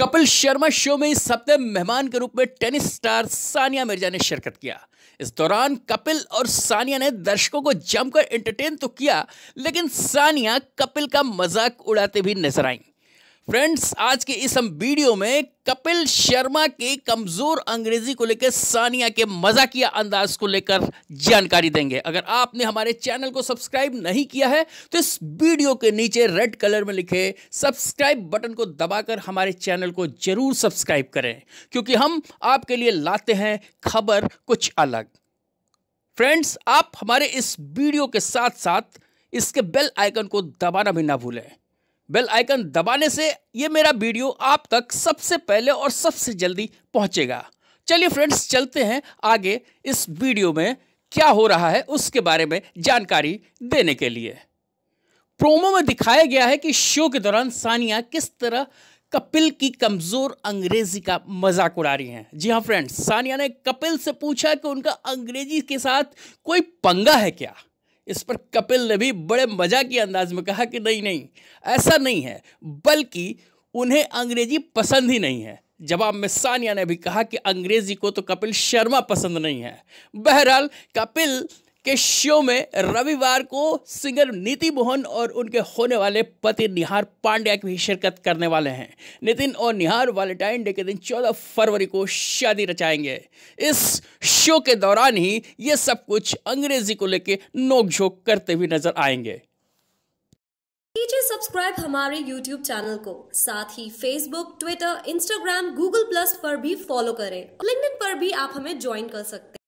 Kapil Sharma show में इस हफ्ते मेहमान के रूप में टेनिस स्टार सानिया मिर्जा ने शिरकत किया इस दौरान कपिल और सानिया ने दर्शकों को जमकर एंटरटेन तो किया लेकिन सानिया कपिल का मजाक उड़ाते भी नजर आईं फ्रेंड्स आज के इस हम वीडियो में कपिल शर्मा के कमजोर अंग्रेजी को लेकर सानिया के मजाकिया अंदाज को लेकर जानकारी देंगे अगर आपने हमारे चैनल को सब्सक्राइब नहीं किया है तो इस वीडियो के नीचे रेड कलर में लिखे सब्सक्राइब बटन को दबाकर हमारे चैनल को जरूर सब्सक्राइब करें क्योंकि हम आपके लिए लाते हैं खबर कुछ अलग फ्रेंड्स आप हमारे इस वीडियो के साथ साथ इसके बेल आइकन को दबाना भी ना भूलें बेल आइकन दबाने से ये मेरा वीडियो आप तक सबसे पहले और सबसे जल्दी पहुंचेगा चलिए फ्रेंड्स चलते हैं आगे इस वीडियो में क्या हो रहा है उसके बारे में जानकारी देने के लिए प्रोमो में दिखाया गया है कि शो के दौरान सानिया किस तरह कपिल की कमज़ोर अंग्रेजी का मजाक उड़ा रही हैं जी हाँ फ्रेंड्स सानिया ने कपिल से पूछा कि उनका अंग्रेजी के साथ कोई पंगा है क्या इस पर कपिल ने भी बड़े मजा के अंदाज में कहा कि नहीं नहीं ऐसा नहीं है बल्कि उन्हें अंग्रेजी पसंद ही नहीं है जवाब में सानिया ने भी कहा कि अंग्रेजी को तो कपिल शर्मा पसंद नहीं है बहरहाल कपिल के शो में रविवार को सिंगर नीति मोहन और उनके होने वाले पति निहार पांड्या की भी शिरकत करने वाले हैं नितिन और निहार वैलेंटाइन डे के दिन 14 फरवरी को शादी रचाएंगे इस शो के दौरान ही ये सब कुछ अंग्रेजी को लेके नोकझोंक करते हुए नजर आएंगे कीजिए सब्सक्राइब हमारे YouTube चैनल को साथ ही Facebook, Twitter, Instagram, Google Plus पर भी फॉलो करें लिंक पर भी आप हमें ज्वाइन कर सकते हैं